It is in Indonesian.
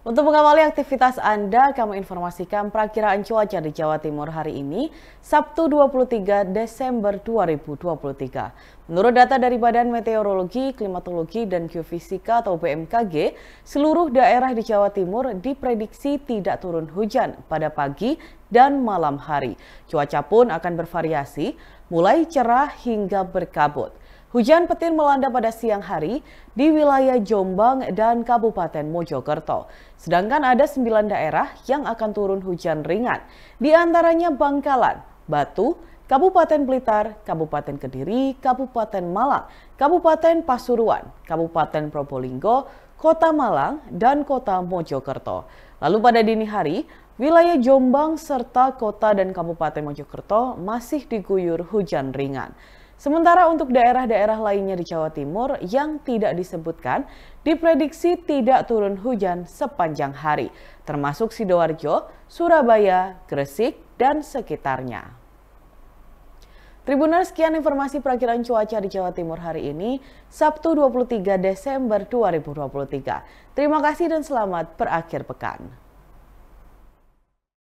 Untuk mengawali aktivitas Anda, kami informasikan perakiraan cuaca di Jawa Timur hari ini, Sabtu 23 Desember 2023. Menurut data dari Badan Meteorologi, Klimatologi, dan Geofisika atau BMKG, seluruh daerah di Jawa Timur diprediksi tidak turun hujan pada pagi dan malam hari. Cuaca pun akan bervariasi, mulai cerah hingga berkabut. Hujan petir melanda pada siang hari di wilayah Jombang dan Kabupaten Mojokerto. Sedangkan ada sembilan daerah yang akan turun hujan ringan, di antaranya Bangkalan, Batu, Kabupaten Blitar, Kabupaten Kediri, Kabupaten Malang, Kabupaten Pasuruan, Kabupaten Probolinggo, Kota Malang, dan Kota Mojokerto. Lalu pada dini hari, wilayah Jombang serta kota dan Kabupaten Mojokerto masih diguyur hujan ringan. Sementara untuk daerah-daerah lainnya di Jawa Timur yang tidak disebutkan, diprediksi tidak turun hujan sepanjang hari, termasuk Sidoarjo, Surabaya, Gresik, dan sekitarnya. Tribunal sekian informasi perakhiran cuaca di Jawa Timur hari ini, Sabtu 23 Desember 2023. Terima kasih dan selamat berakhir pekan.